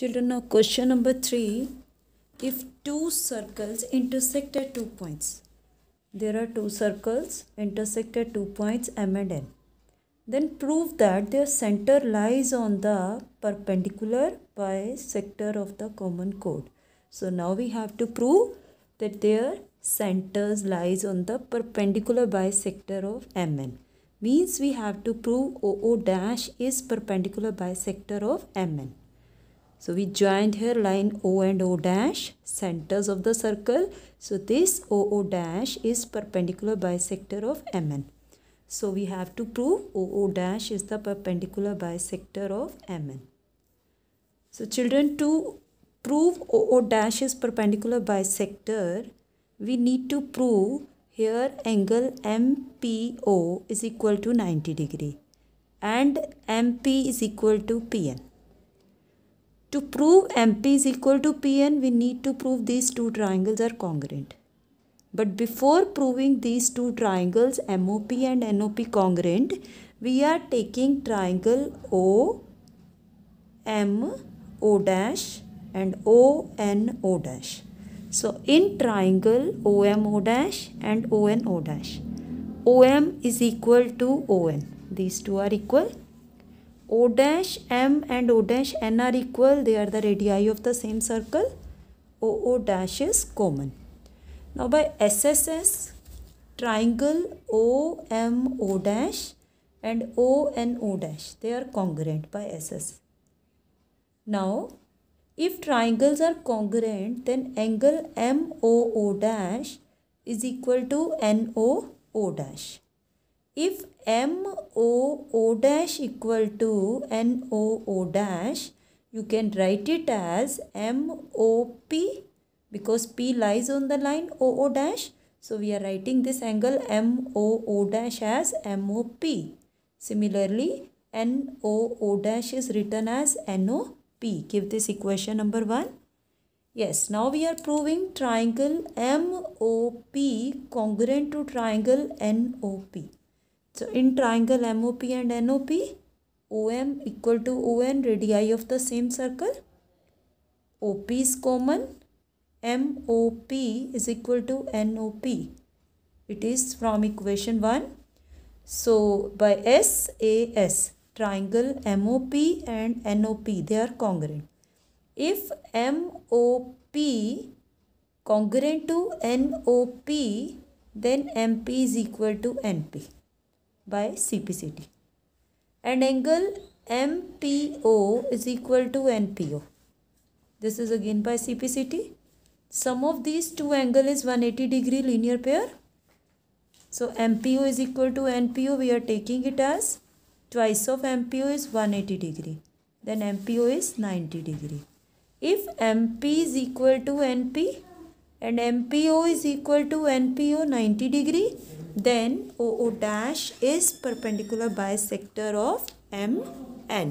Children, now question number 3. If two circles intersect at two points, there are two circles intersect at two points M and N. Then prove that their center lies on the perpendicular bisector of the common chord. So now we have to prove that their centers lies on the perpendicular bisector of MN. Means we have to prove OO dash is perpendicular bisector of MN. So we joined here line O and O dash, centers of the circle. So this OO dash is perpendicular bisector of MN. So we have to prove OO dash is the perpendicular bisector of MN. So children, to prove OO dash is perpendicular bisector, we need to prove here angle MPO is equal to 90 degree and MP is equal to PN. To prove MP is equal to PN, we need to prove these two triangles are congruent. But before proving these two triangles, MOP and NOP congruent, we are taking triangle O, M, O dash and O, N, O dash. So in triangle O M O dash and O N O dash, OM is equal to ON. These two are equal O dash M and O dash N are equal. They are the radii of the same circle. O dash is common. Now by SSS, triangle OMO dash and ONO dash. They are congruent by SS. Now, if triangles are congruent, then angle MOO dash is equal to NOO dash if m o o dash equal to n o o dash you can write it as m o p because p lies on the line o o dash so we are writing this angle m o o dash as m o p similarly n o o dash is written as n o p give this equation number 1 Yes, now we are proving triangle MOP congruent to triangle NOP. So in triangle MOP and NOP, OM equal to ON radii of the same circle. OP is common. MOP is equal to NOP. It is from equation 1. So by SAS, triangle MOP and NOP, they are congruent. If MOP congruent to NOP, then MP is equal to NP by CPCT. And angle MPO is equal to NPO. This is again by CPCT. Sum of these two angle is 180 degree linear pair. So MPO is equal to NPO. We are taking it as twice of MPO is 180 degree. Then MPO is 90 degree. If MP is equal to NP, and MPO is equal to NPO 90 degree then OO dash is perpendicular bisector of MN.